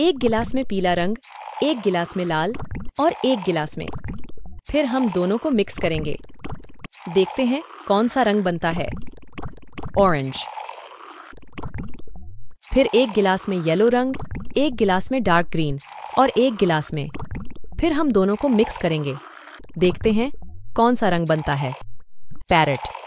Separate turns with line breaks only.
एक गिलास में पीला रंग एक गिलास में लाल और एक गिलास में फिर हम दोनों को मिक्स करेंगे देखते हैं कौन सा रंग बनता है ऑरेंज फिर एक गिलास में येलो रंग एक गिलास में डार्क ग्रीन और एक गिलास में फिर हम दोनों को मिक्स करेंगे देखते हैं कौन सा रंग बनता है पैरट